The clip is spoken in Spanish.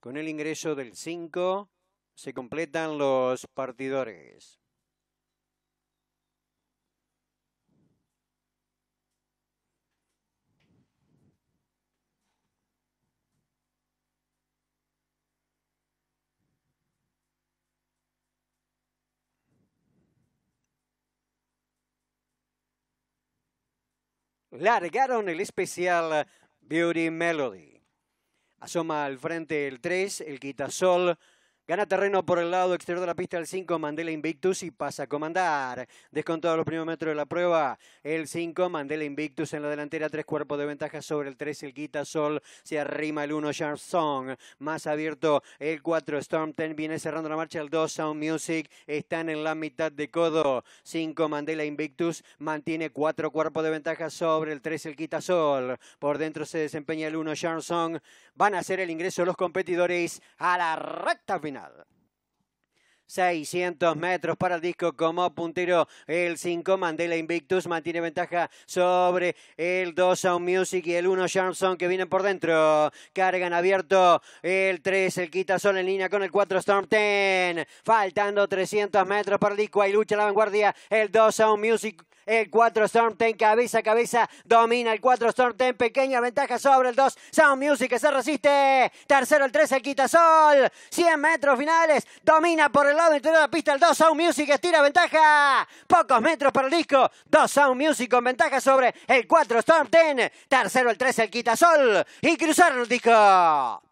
Con el ingreso del 5 se completan los partidores. Largaron el especial Beauty Melody. Asoma al frente el 3, el quitasol. Gana terreno por el lado exterior de la pista el 5 Mandela Invictus y pasa a comandar. Descontado los primeros metros de la prueba, el 5 Mandela Invictus en la delantera, tres cuerpos de ventaja sobre el 3, el Quitasol. se arrima el 1 Sharp Song, más abierto el 4 Storm Ten, viene cerrando la marcha el 2 Sound Music, están en la mitad de codo, 5 Mandela Invictus, mantiene cuatro cuerpos de ventaja sobre el 3, el Quitasol. por dentro se desempeña el 1 Sharp Song, van a hacer el ingreso los competidores a la recta final. 600 metros para el disco como puntero el 5 Mandela Invictus mantiene ventaja sobre el 2 Sound Music y el 1 Sharpson que vienen por dentro cargan abierto el 3 el Quitasol en línea con el 4 Storm 10 faltando 300 metros para el disco ahí lucha la vanguardia el 2 Sound Music el 4 Storm cabeza a cabeza. Domina el 4 Storm Ten. Pequeña ventaja sobre el 2. Sound Music que se resiste. Tercero el 3 el Quitasol. 100 metros finales. Domina por el lado interior de la pista el 2. Sound Music estira ventaja. Pocos metros para el disco. 2 Sound Music con ventaja sobre el 4 Storm Ten. Tercero el 3 el Quitasol. Y cruzaron el disco.